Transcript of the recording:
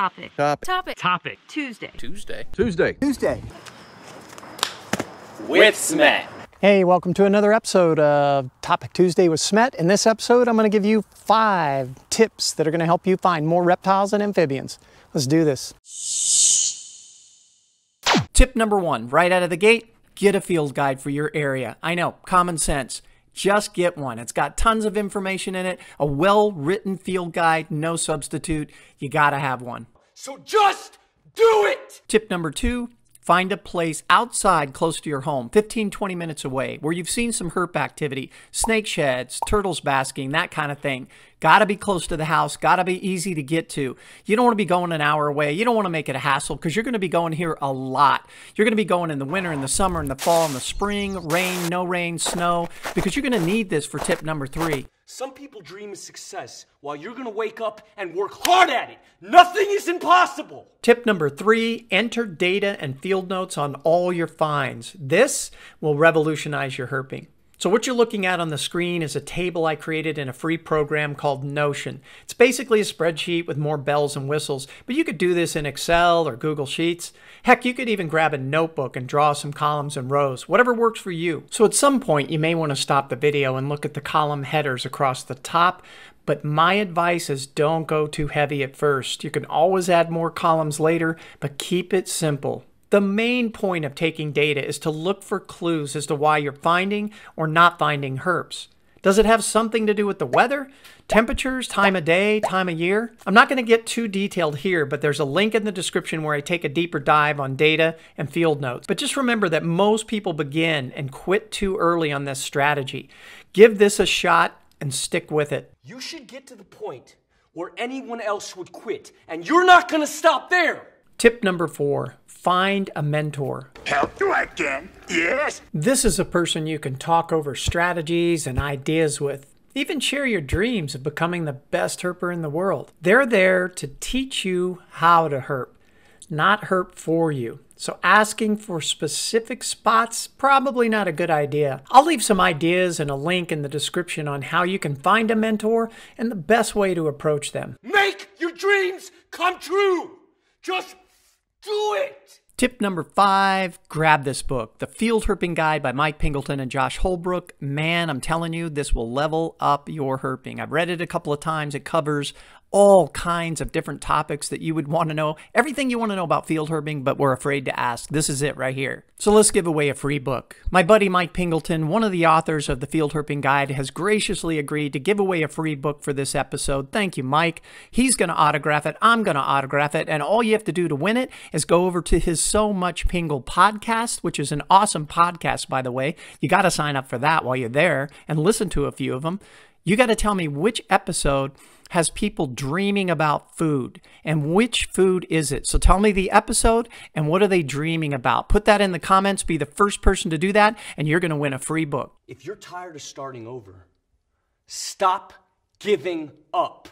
Topic. Topic. Topic. Topic. Tuesday. Tuesday. Tuesday. Tuesday. With Smet. Hey, welcome to another episode of Topic Tuesday with Smet. In this episode, I'm going to give you five tips that are going to help you find more reptiles and amphibians. Let's do this. Tip number one, right out of the gate, get a field guide for your area. I know, common sense. Just get one. It's got tons of information in it, a well written field guide, no substitute. You got to have one. So just do it. Tip number two Find a place outside close to your home, 15, 20 minutes away, where you've seen some herp activity, snake sheds, turtles basking, that kind of thing. Got to be close to the house, got to be easy to get to. You don't want to be going an hour away. You don't want to make it a hassle because you're going to be going here a lot. You're going to be going in the winter, in the summer, in the fall, in the spring, rain, no rain, snow, because you're going to need this for tip number three. Some people dream of success while you're going to wake up and work hard at it. Nothing is impossible. Tip number three enter data and field notes on all your finds. This will revolutionize your herping. So what you're looking at on the screen is a table I created in a free program called Notion. It's basically a spreadsheet with more bells and whistles, but you could do this in Excel or Google Sheets. Heck, you could even grab a notebook and draw some columns and rows, whatever works for you. So at some point, you may want to stop the video and look at the column headers across the top, but my advice is don't go too heavy at first. You can always add more columns later, but keep it simple. The main point of taking data is to look for clues as to why you're finding or not finding herps. Does it have something to do with the weather, temperatures, time of day, time of year? I'm not going to get too detailed here, but there's a link in the description where I take a deeper dive on data and field notes. But just remember that most people begin and quit too early on this strategy. Give this a shot and stick with it. You should get to the point where anyone else would quit, and you're not going to stop there. Tip number four Find a mentor. Help you again? Yes. This is a person you can talk over strategies and ideas with. Even share your dreams of becoming the best herper in the world. They're there to teach you how to herp, not herp for you. So asking for specific spots, probably not a good idea. I'll leave some ideas and a link in the description on how you can find a mentor and the best way to approach them. Make your dreams come true! Just do it! Tip number five grab this book, The Field Herping Guide by Mike Pingleton and Josh Holbrook. Man, I'm telling you, this will level up your herping. I've read it a couple of times. It covers all kinds of different topics that you would want to know, everything you want to know about field herbing, but we're afraid to ask. This is it right here. So let's give away a free book. My buddy Mike Pingleton, one of the authors of the Field Herping Guide, has graciously agreed to give away a free book for this episode. Thank you, Mike. He's going to autograph it. I'm going to autograph it. And all you have to do to win it is go over to his So Much Pingle podcast, which is an awesome podcast, by the way. You got to sign up for that while you're there and listen to a few of them. You got to tell me which episode has people dreaming about food and which food is it? So tell me the episode and what are they dreaming about? Put that in the comments. Be the first person to do that and you're going to win a free book. If you're tired of starting over, stop giving up.